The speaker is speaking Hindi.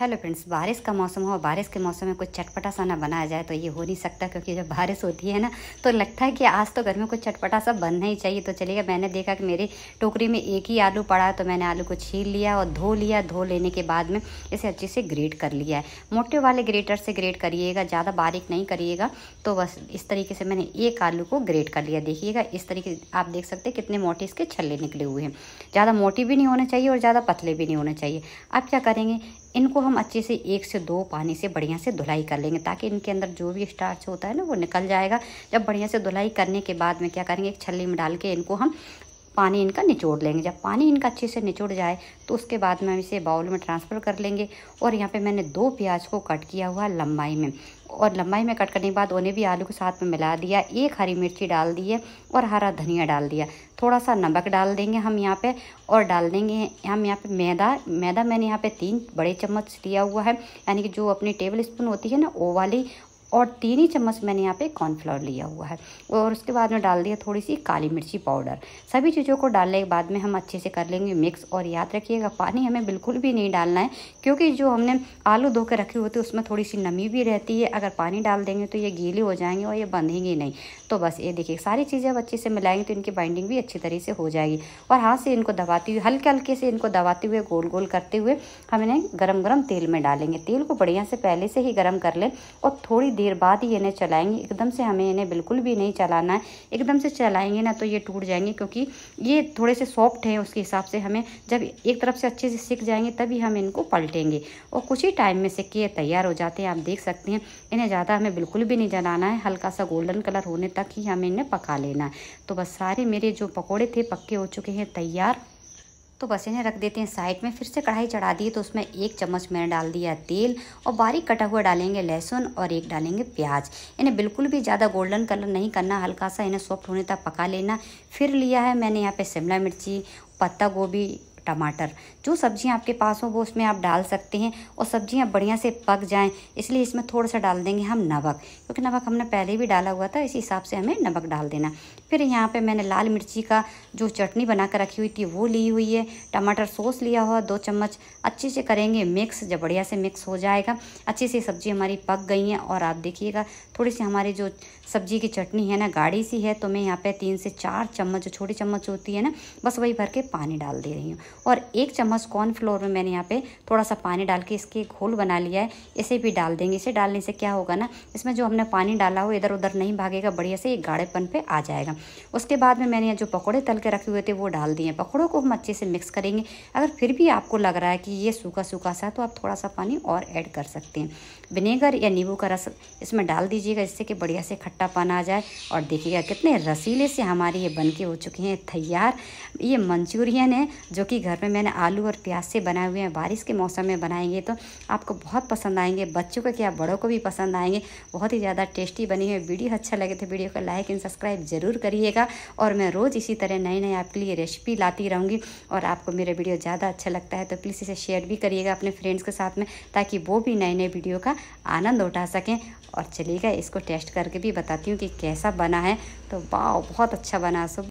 हेलो फ्रेंड्स बारिश का मौसम हो बारिश के मौसम में कुछ चटपटा सा ना बनाया जाए तो ये हो नहीं सकता क्योंकि जब बारिश होती है ना तो लगता है कि आज तो घर में कुछ चटपटा सा बनना ही चाहिए तो चलिएगा मैंने देखा कि मेरी टोकरी में एक ही आलू पड़ा है तो मैंने आलू को छील लिया और धो लिया धो लेने के बाद में इसे अच्छे से ग्रेट कर लिया है मोटे वाले ग्रेटर से ग्रेट करिएगा ज़्यादा बारीक नहीं करिएगा तो बस इस तरीके से मैंने एक आलू को ग्रेट कर लिया देखिएगा इस तरीके आप देख सकते कितने मोटे इसके छल्ले निकले हुए हैं ज़्यादा मोटी भी नहीं होना चाहिए और ज़्यादा पतले भी नहीं होना चाहिए अब क्या करेंगे इनको हम अच्छे से एक से दो पानी से बढ़िया से धुलाई कर लेंगे ताकि इनके अंदर जो भी स्टार्च होता है ना वो निकल जाएगा जब बढ़िया से धुलाई करने के बाद में क्या करेंगे एक छल्ली में डाल के इनको हम पानी इनका निचोड़ लेंगे जब पानी इनका अच्छे से निचोड़ जाए तो उसके बाद में हम इसे बाउल में ट्रांसफ़र कर लेंगे और यहाँ पे मैंने दो प्याज को कट किया हुआ लंबाई में और लंबाई में कट करने के बाद उन्हें भी आलू के साथ में मिला दिया एक हरी मिर्ची डाल दी है और हरा धनिया डाल दिया थोड़ा सा नमक डाल देंगे हम यहाँ पे और डाल देंगे हम यहाँ पे मैदा मैदा मैंने यहाँ पे तीन बड़े चम्मच लिया हुआ है यानी कि जो अपनी टेबल स्पून होती है ना वो वाली और तीन ही चम्मच मैंने यहाँ पे कॉर्नफ्लावर लिया हुआ है और उसके बाद में डाल दिया थोड़ी सी काली मिर्ची पाउडर सभी चीज़ों को डालने के बाद में हम अच्छे से कर लेंगे मिक्स और याद रखिएगा पानी हमें बिल्कुल भी नहीं डालना है क्योंकि जो हमने आलू धो के रखे थे उसमें थोड़ी सी नमी भी रहती है अगर पानी डाल देंगे तो ये गीले हो जाएंगे और ये बंधेंगे नहीं तो बस ये देखिए सारी चीज़ें अब अच्छे से मिलाएंगे तो इनकी बाइंडिंग भी अच्छी तरह से हो जाएगी और हाथ से इनको दबाती हुई हल्के हल्के से इनको दबाते हुए गोल गोल करते हुए हम इन्हें गर्म गर्म तेल में डालेंगे तेल को बढ़िया से पहले से ही गर्म कर लें और थोड़ी देर बाद ही इन्हें चलाएंगे एकदम से हमें इन्हें बिल्कुल भी नहीं चलाना है एकदम से चलाएंगे ना तो ये टूट जाएंगे क्योंकि ये थोड़े से सॉफ्ट हैं उसके हिसाब से हमें जब एक तरफ से अच्छे से सीख जाएंगे तभी हम इनको पलटेंगे और कुछ ही टाइम में से के तैयार हो जाते हैं आप देख सकते हैं इन्हें ज़्यादा हमें बिल्कुल भी नहीं जलाना है हल्का सा गोल्डन कलर होने तक ही हमें इन्हें पका लेना है तो बस सारे मेरे जो पकौड़े थे पक्के हो चुके हैं तैयार तो बस इन्हें रख देते हैं साइड में फिर से कढ़ाई चढ़ा दी तो उसमें एक चम्मच मैंने डाल दिया तेल और बारीक कटा हुआ डालेंगे लहसुन और एक डालेंगे प्याज इन्हें बिल्कुल भी ज़्यादा गोल्डन कलर नहीं करना हल्का सा इन्हें सॉफ्ट होने तक पका लेना फिर लिया है मैंने यहाँ पे शिमला मिर्ची पत्ता गोभी टमाटर जो सब्जियां आपके पास हो वो उसमें आप डाल सकते हैं और सब्जियां बढ़िया से पक जाएं इसलिए इसमें थोड़ा सा डाल देंगे हम नमक क्योंकि नमक हमने पहले भी डाला हुआ था इसी हिसाब से हमें नमक डाल देना फिर यहाँ पर मैंने लाल मिर्ची का जो चटनी बना कर रखी हुई थी वो ली हुई है टमाटर सॉस लिया हुआ दो चम्मच अच्छे से करेंगे मिक्स जब बढ़िया से मिक्स हो जाएगा अच्छे से सब्जी हमारी पक गई है और आप देखिएगा थोड़ी सी हमारी जो सब्जी की चटनी है ना गाढ़ी सी है तो मैं यहाँ पर तीन से चार चम्मच जो छोटी चम्मच होती है ना बस वही भर के पानी डाल दे रही हूँ और एक चम्मच कॉर्नफ्लोर में मैंने यहाँ पे थोड़ा सा पानी डाल के इसके घोल बना लिया है इसे भी डाल देंगे इसे डालने से क्या होगा ना इसमें जो हमने पानी डाला हो इधर उधर नहीं भागेगा बढ़िया से ये गाढ़ेपन पे आ जाएगा उसके बाद में मैंने जो पकौड़े तल के रखे हुए थे वो डाल दिए पकौड़ों को हम अच्छे से मिक्स करेंगे अगर फिर भी आपको लग रहा है कि ये सूखा सूखा सा तो आप थोड़ा सा पानी और ऐड कर सकते हैं विनेगर या नींबू का रस इसमें डाल दीजिएगा जिससे कि बढ़िया से खट्टापन आ जाए और देखिएगा कितने रसीले से हमारी ये बन के हो चुके हैं तैयार ये मंचूरियन है जो कि घर में मैंने आलू और प्याज से बनाए हुए हैं बारिश के मौसम में बनाएंगे तो आपको बहुत पसंद आएंगे बच्चों को क्या बड़ों को भी पसंद आएंगे बहुत ही ज़्यादा टेस्टी बनी हुई वीडियो अच्छा लगे तो वीडियो को लाइक एंड सब्सक्राइब ज़रूर करिएगा और मैं रोज़ इसी तरह नए नए आपके लिए रेसिपी लाती रहूँगी और आपको मेरा वीडियो ज़्यादा अच्छा लगता है तो प्लीज़ इसे शेयर भी करिएगा अपने फ्रेंड्स के साथ में ताकि वो भी नए नए वीडियो का आनंद उठा सकें और चलिएगा इसको टेस्ट करके भी बताती हूँ कि कैसा बना है तो वाह बहुत अच्छा बना सो